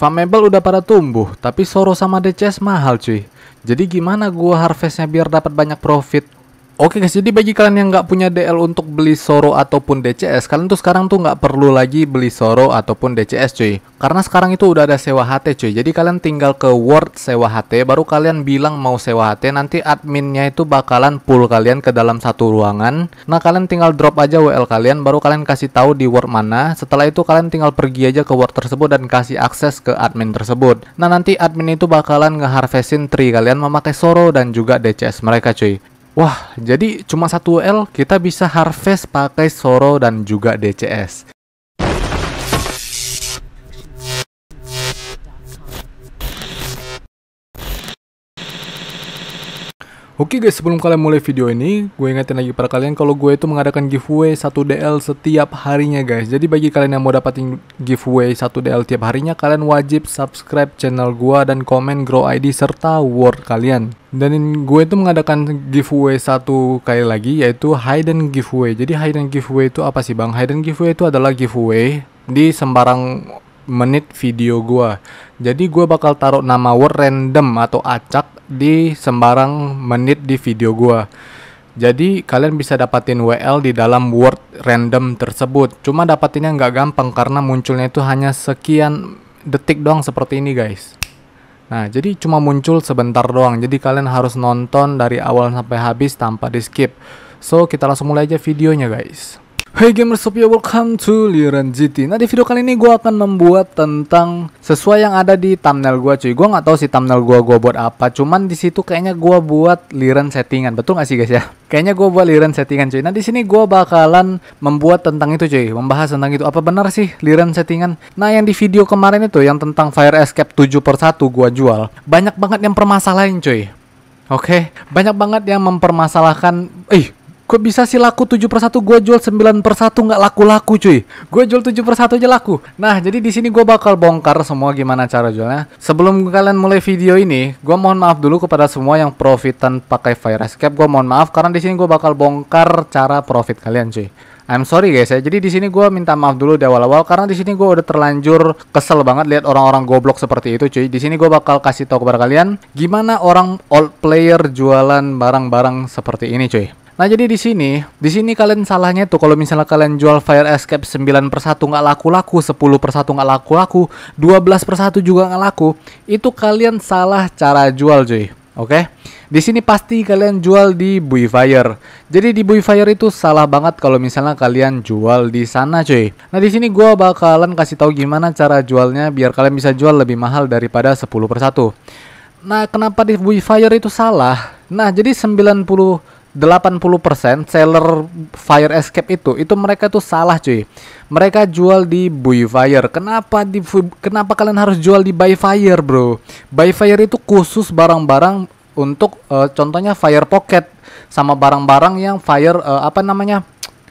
Famable udah pada tumbuh, tapi soro sama DCS mahal cuy. Jadi gimana gua harvestnya biar dapat banyak profit? Oke guys, jadi bagi kalian yang nggak punya DL untuk beli Soro ataupun DCS, kalian tuh sekarang tuh nggak perlu lagi beli Soro ataupun DCS cuy. Karena sekarang itu udah ada sewa HT cuy, jadi kalian tinggal ke word sewa HT, baru kalian bilang mau sewa HT, nanti adminnya itu bakalan pull kalian ke dalam satu ruangan. Nah kalian tinggal drop aja WL kalian, baru kalian kasih tahu di word mana, setelah itu kalian tinggal pergi aja ke word tersebut dan kasih akses ke admin tersebut. Nah nanti admin itu bakalan ngeharvestin tree kalian memakai Soro dan juga DCS mereka cuy. Wah, jadi cuma satu L kita bisa harvest pakai Soro dan juga DCS. Oke okay guys, sebelum kalian mulai video ini, gue ingetin lagi para kalian kalau gue itu mengadakan giveaway 1DL setiap harinya guys. Jadi bagi kalian yang mau dapatin giveaway 1DL tiap harinya, kalian wajib subscribe channel gue dan komen grow ID serta word kalian. Dan gue itu mengadakan giveaway satu kali lagi yaitu hidden giveaway. Jadi hidden giveaway itu apa sih bang? Hidden giveaway itu adalah giveaway di sembarang menit video gue. Jadi gue bakal taruh nama word random atau acak di sembarang menit di video gue. Jadi kalian bisa dapatin WL di dalam word random tersebut. Cuma dapatinnya nggak gampang karena munculnya itu hanya sekian detik doang seperti ini guys. Nah jadi cuma muncul sebentar doang. Jadi kalian harus nonton dari awal sampai habis tanpa di skip. So kita langsung mulai aja videonya guys. Hai hey gamers welcome to Liren GT Nah di video kali ini gue akan membuat tentang sesuai yang ada di thumbnail gue cuy Gue gak tahu sih thumbnail gue gue buat apa Cuman di situ kayaknya gue buat liren settingan Betul gak sih guys ya? Kayaknya gue buat liren settingan cuy Nah di sini gue bakalan membuat tentang itu cuy Membahas tentang itu Apa benar sih liren settingan? Nah yang di video kemarin itu yang tentang Fire Escape 7 per 1 gue jual Banyak banget yang permasalahin cuy Oke, okay? banyak banget yang mempermasalahkan, eh Gue bisa sih laku 7 per gue jual 9 per nggak laku-laku cuy. Gue jual 7 per aja laku. Nah, jadi di sini gue bakal bongkar semua gimana cara jualnya. Sebelum kalian mulai video ini, gue mohon maaf dulu kepada semua yang profitan pakai Fire Escape. Gue mohon maaf karena di sini gue bakal bongkar cara profit kalian cuy. I'm sorry guys ya. Jadi di sini gue minta maaf dulu di awal-awal karena di sini gue udah terlanjur kesel banget lihat orang-orang goblok seperti itu cuy. Di sini gue bakal kasih tahu kepada kalian gimana orang old player jualan barang-barang seperti ini cuy. Nah jadi di sini, di sini kalian salahnya tuh kalau misalnya kalian jual Fire Escape 9 per 1 nggak laku-laku, 10 per 1 nggak laku-laku, 12 per 1 juga nggak laku, itu kalian salah cara jual cuy. Oke, okay? di sini pasti kalian jual di fire, Jadi di fire itu salah banget kalau misalnya kalian jual di sana, cuy. Nah di sini gue bakalan kasih tahu gimana cara jualnya biar kalian bisa jual lebih mahal daripada 10 per 1. Nah kenapa di fire itu salah? Nah jadi 90 80% seller Fire Escape itu itu mereka tuh salah cuy. Mereka jual di Buy Fire. Kenapa di kenapa kalian harus jual di Buy Fire, Bro? Buy Fire itu khusus barang-barang untuk uh, contohnya Fire Pocket sama barang-barang yang Fire uh, apa namanya?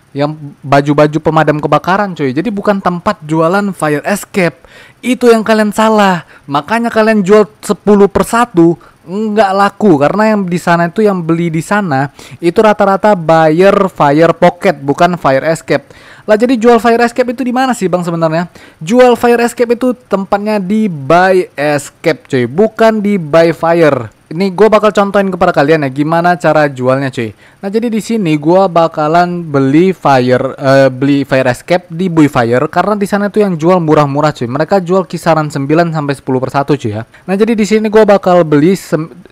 yang baju-baju pemadam kebakaran cuy. Jadi bukan tempat jualan fire escape. Itu yang kalian salah. Makanya kalian jual 10 persatu nggak laku karena yang di sana itu yang beli di sana itu rata-rata buyer Fire Pocket bukan Fire Escape. Lah jadi jual Fire Escape itu di mana sih Bang sebenarnya? Jual Fire Escape itu tempatnya di Buy Escape cuy, bukan di Buy Fire ini gue bakal contohin kepada kalian ya gimana cara jualnya cuy. Nah jadi di sini gue bakalan beli fire uh, beli fire escape di Buy Fire karena di sana tuh yang jual murah-murah cuy. Mereka jual kisaran 9 sampai sepuluh per satu cuy ya. Nah jadi di sini gue bakal beli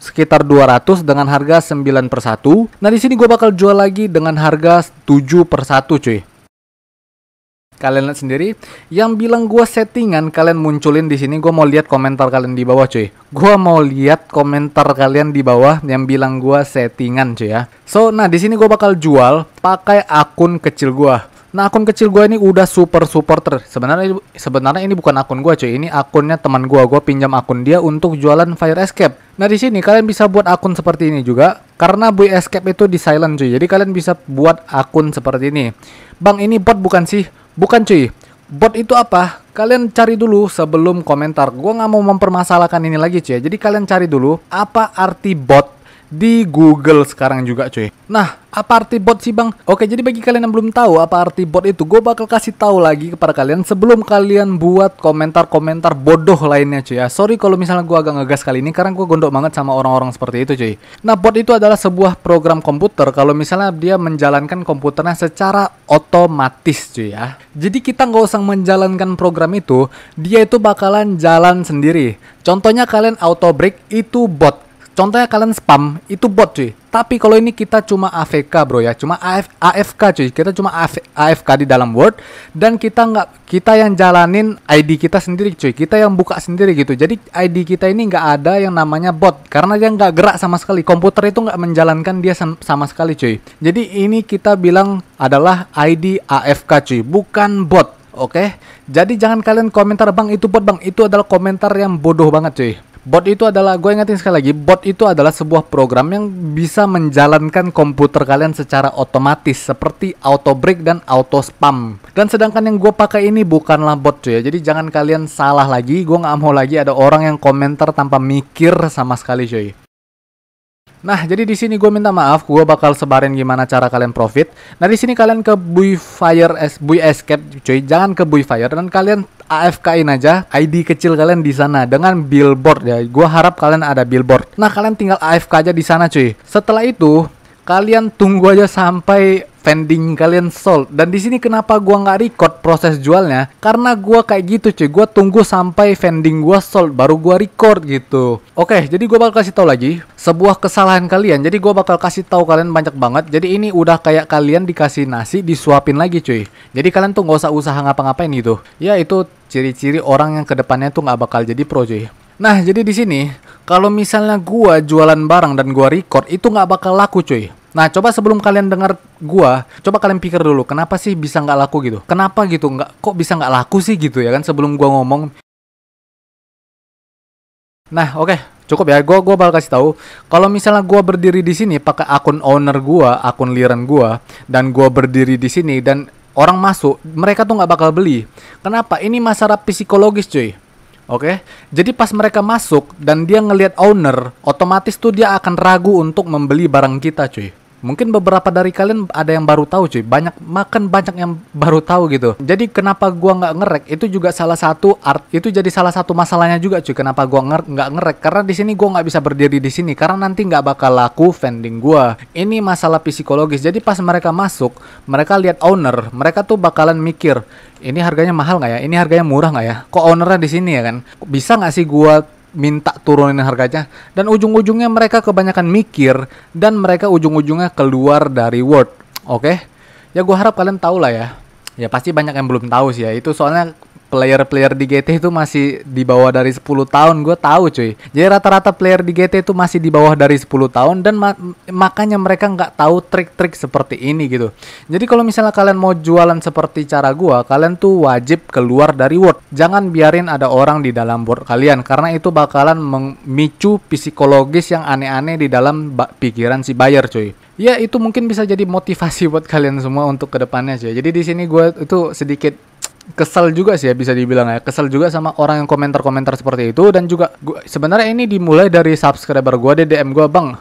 sekitar 200 dengan harga 9 per satu. Nah di sini gue bakal jual lagi dengan harga 7 per satu cuy kalian lihat sendiri yang bilang gue settingan kalian munculin di sini gue mau lihat komentar kalian di bawah cuy gue mau lihat komentar kalian di bawah yang bilang gue settingan cuy ya so nah di sini gue bakal jual pakai akun kecil gue Nah akun kecil gue ini udah super supporter. Sebenarnya sebenarnya ini bukan akun gue cuy, ini akunnya teman gue. Gue pinjam akun dia untuk jualan Fire Escape. Nah di sini kalian bisa buat akun seperti ini juga. Karena Boy Escape itu di silent cuy, jadi kalian bisa buat akun seperti ini. Bang ini bot bukan sih? Bukan cuy, bot itu apa? Kalian cari dulu sebelum komentar. Gua nggak mau mempermasalahkan ini lagi cuy. Jadi kalian cari dulu apa arti bot di Google sekarang juga cuy. Nah, apa arti bot sih bang? Oke, jadi bagi kalian yang belum tahu apa arti bot itu, gue bakal kasih tahu lagi kepada kalian sebelum kalian buat komentar-komentar bodoh lainnya cuy ya. Sorry kalau misalnya gue agak ngegas kali ini karena gue gondok banget sama orang-orang seperti itu cuy. Nah, bot itu adalah sebuah program komputer kalau misalnya dia menjalankan komputernya secara otomatis cuy ya. Jadi kita nggak usah menjalankan program itu, dia itu bakalan jalan sendiri. Contohnya kalian auto break itu bot Contohnya kalian spam itu bot cuy. Tapi kalau ini kita cuma AFK bro ya, cuma AF, AFK cuy. Kita cuma AF, AFK di dalam Word dan kita nggak kita yang jalanin ID kita sendiri cuy. Kita yang buka sendiri gitu. Jadi ID kita ini nggak ada yang namanya bot karena dia nggak gerak sama sekali. Komputer itu nggak menjalankan dia sama sekali cuy. Jadi ini kita bilang adalah ID AFK cuy, bukan bot. Oke, okay? jadi jangan kalian komentar bang itu bot bang itu adalah komentar yang bodoh banget cuy. Bot itu adalah, gue ingetin sekali lagi, bot itu adalah sebuah program yang bisa menjalankan komputer kalian secara otomatis seperti auto break dan auto spam. Dan sedangkan yang gue pakai ini bukanlah bot cuy ya, jadi jangan kalian salah lagi, gue gak mau lagi ada orang yang komentar tanpa mikir sama sekali cuy. Nah, jadi di sini gue minta maaf, gue bakal sebarin gimana cara kalian profit. Nah, di sini kalian ke buy Fire, es, buy Escape, cuy. Jangan ke buy Fire dan kalian AFK-in aja ID kecil kalian di sana dengan billboard ya. Gue harap kalian ada billboard. Nah, kalian tinggal AFK aja di sana, cuy. Setelah itu, kalian tunggu aja sampai vending kalian sold. Dan di sini kenapa gua nggak record proses jualnya? Karena gua kayak gitu cuy, gua tunggu sampai vending gua sold baru gua record gitu. Oke, jadi gua bakal kasih tahu lagi sebuah kesalahan kalian. Jadi gua bakal kasih tahu kalian banyak banget. Jadi ini udah kayak kalian dikasih nasi disuapin lagi cuy. Jadi kalian tuh nggak usah usaha ngapa-ngapain gitu. Ya itu ciri-ciri orang yang kedepannya tuh nggak bakal jadi pro cuy. Nah, jadi di sini kalau misalnya gua jualan barang dan gua record itu nggak bakal laku cuy. Nah, coba sebelum kalian dengar gua, coba kalian pikir dulu, kenapa sih bisa nggak laku gitu? Kenapa gitu? Nggak kok bisa nggak laku sih gitu ya kan sebelum gua ngomong. Nah, oke, okay. cukup ya. Gua gua bakal kasih tahu kalau misalnya gua berdiri di sini pakai akun owner gua, akun liran gua dan gua berdiri di sini dan orang masuk, mereka tuh nggak bakal beli. Kenapa? Ini masalah psikologis, cuy. Oke, okay? jadi pas mereka masuk dan dia ngelihat owner, otomatis tuh dia akan ragu untuk membeli barang kita, cuy. Mungkin beberapa dari kalian ada yang baru tahu cuy, banyak makan banyak yang baru tahu gitu. Jadi kenapa gua nggak ngerek itu juga salah satu art itu jadi salah satu masalahnya juga cuy. Kenapa gua nggak ngerek karena di sini gua nggak bisa berdiri di sini karena nanti nggak bakal laku vending gua. Ini masalah psikologis. Jadi pas mereka masuk, mereka lihat owner, mereka tuh bakalan mikir, ini harganya mahal nggak ya? Ini harganya murah nggak ya? Kok ownernya di sini ya kan? Bisa nggak sih gua minta turunin harganya dan ujung-ujungnya mereka kebanyakan mikir dan mereka ujung-ujungnya keluar dari Word. Oke? Okay? Ya gua harap kalian tahu lah ya. Ya pasti banyak yang belum tahu sih ya. Itu soalnya player-player di GT itu masih di bawah dari 10 tahun gue tahu cuy jadi rata-rata player di GT itu masih di bawah dari 10 tahun dan ma makanya mereka nggak tahu trik-trik seperti ini gitu jadi kalau misalnya kalian mau jualan seperti cara gue kalian tuh wajib keluar dari word jangan biarin ada orang di dalam board kalian karena itu bakalan memicu psikologis yang aneh-aneh di dalam pikiran si buyer cuy ya itu mungkin bisa jadi motivasi buat kalian semua untuk kedepannya sih. Jadi di sini gue itu sedikit kesel juga sih ya bisa dibilang ya kesel juga sama orang yang komentar-komentar seperti itu dan juga sebenarnya ini dimulai dari subscriber gue deh DM gue bang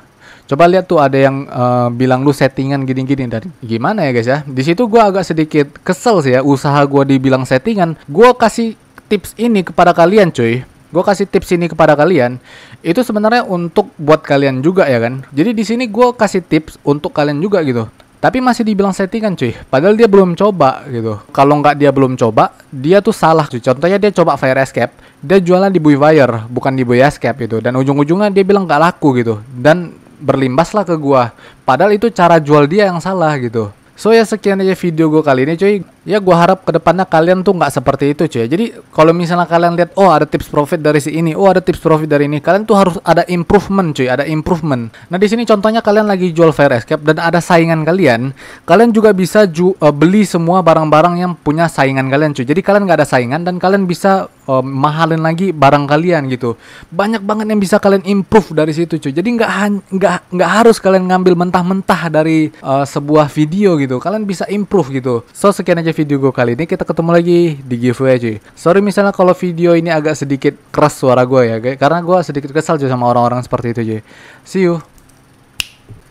coba lihat tuh ada yang uh, bilang lu settingan gini-gini dari gimana ya guys ya di situ gue agak sedikit kesel sih ya usaha gue dibilang settingan gue kasih tips ini kepada kalian cuy gue kasih tips ini kepada kalian itu sebenarnya untuk buat kalian juga ya kan jadi di sini gue kasih tips untuk kalian juga gitu tapi masih dibilang settingan cuy padahal dia belum coba gitu kalau nggak dia belum coba dia tuh salah cuy contohnya dia coba fire escape dia jualan di Bui Fire bukan di buy Escape gitu dan ujung-ujungnya dia bilang nggak laku gitu dan lah ke gua padahal itu cara jual dia yang salah gitu so ya sekian aja video gua kali ini cuy ya gue harap kedepannya kalian tuh nggak seperti itu cuy jadi kalau misalnya kalian lihat oh ada tips profit dari si ini oh ada tips profit dari ini kalian tuh harus ada improvement cuy ada improvement nah di sini contohnya kalian lagi jual fair escape dan ada saingan kalian kalian juga bisa ju uh, beli semua barang-barang yang punya saingan kalian cuy jadi kalian nggak ada saingan dan kalian bisa uh, mahalin lagi barang kalian gitu banyak banget yang bisa kalian improve dari situ cuy jadi nggak nggak nggak harus kalian ngambil mentah-mentah dari uh, sebuah video gitu kalian bisa improve gitu so sekian aja video gue kali ini kita ketemu lagi di giveaway cuy. Sorry misalnya kalau video ini agak sedikit keras suara gue ya, guys. Karena gue sedikit kesal cuy sama orang-orang seperti itu cuy. See you.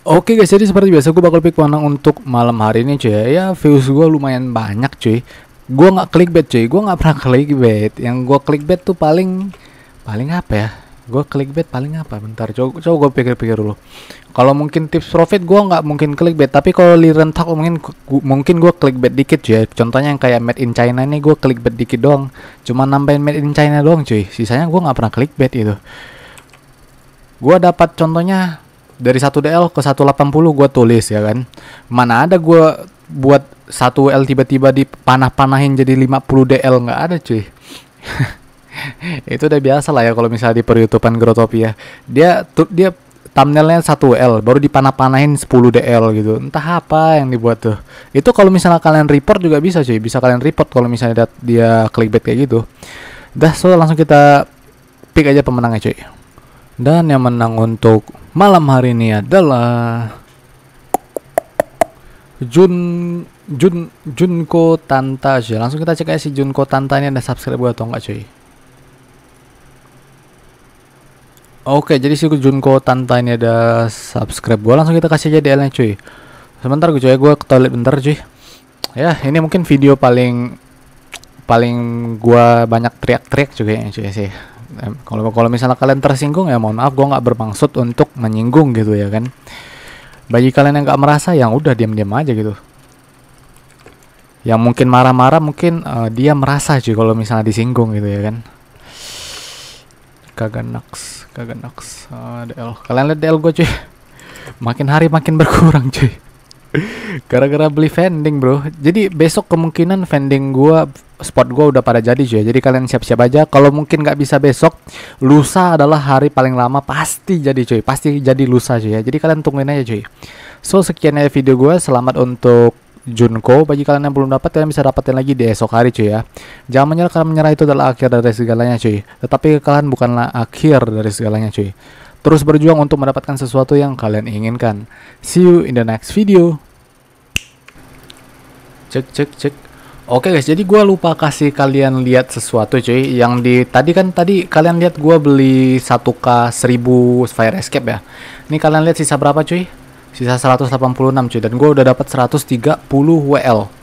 Oke okay guys, jadi seperti biasa gue bakal pick warna untuk malam hari ini cuy ya. views gue lumayan banyak cuy. Gue nggak clickbait cuy, gue gak pernah clickbait. Yang gue clickbait tuh paling paling apa ya? gue clickbait paling apa bentar coba coba gue pikir-pikir dulu kalau mungkin tips profit gue nggak mungkin clickbait tapi kalau li rentak mungkin gua, mungkin gue clickbait dikit cuy contohnya yang kayak made in China ini gue clickbait dikit doang cuma nambahin made in China doang cuy sisanya gue nggak pernah clickbait itu gue dapat contohnya dari 1 DL ke 180 gue tulis ya kan mana ada gue buat 1 L tiba-tiba dipanah-panahin jadi 50 DL nggak ada cuy itu udah biasa lah ya kalau misalnya di per YouTubean Grotopia. Dia tuh dia thumbnailnya satu l baru dipanah-panahin 10DL gitu. Entah apa yang dibuat tuh. Itu kalau misalnya kalian report juga bisa cuy, bisa kalian report kalau misalnya dia klik clickbait kayak gitu. Dah, so langsung kita pick aja pemenangnya cuy. Dan yang menang untuk malam hari ini adalah Jun Jun Junko Tanta cuy. Langsung kita cek aja si Junko Tanta ini ada subscribe atau enggak cuy. Oke, jadi si Junko Tanta ini ada subscribe gue langsung kita kasih aja DL-nya cuy. Sebentar gue cuy, gue ke toilet bentar cuy. Ya, ini mungkin video paling paling gue banyak teriak-teriak juga ya cuy sih. Kalau misalnya kalian tersinggung ya mohon maaf gue nggak bermaksud untuk menyinggung gitu ya kan. Bagi kalian yang nggak merasa yang udah diam-diam aja gitu. Yang mungkin marah-marah mungkin uh, dia merasa cuy kalau misalnya disinggung gitu ya kan Kaganax Kaganax uh, ah, DL kalian lihat DL gue cuy makin hari makin berkurang cuy gara-gara beli vending bro jadi besok kemungkinan vending gue spot gue udah pada jadi cuy jadi kalian siap-siap aja kalau mungkin nggak bisa besok lusa adalah hari paling lama pasti jadi cuy pasti jadi lusa cuy ya. jadi kalian tungguin aja cuy so sekian aja video gue selamat untuk Junko. Bagi kalian yang belum dapat, kalian bisa dapetin lagi di esok hari cuy ya. Jangan menyerah karena menyerah itu adalah akhir dari segalanya cuy. Tetapi kekalahan bukanlah akhir dari segalanya cuy. Terus berjuang untuk mendapatkan sesuatu yang kalian inginkan. See you in the next video. Cek cek cek. Oke guys, jadi gue lupa kasih kalian lihat sesuatu cuy. Yang di tadi kan tadi kalian lihat gue beli 1k 1000 fire escape ya. Ini kalian lihat sisa berapa cuy? sisa 186 cuy dan gue udah dapat 130 WL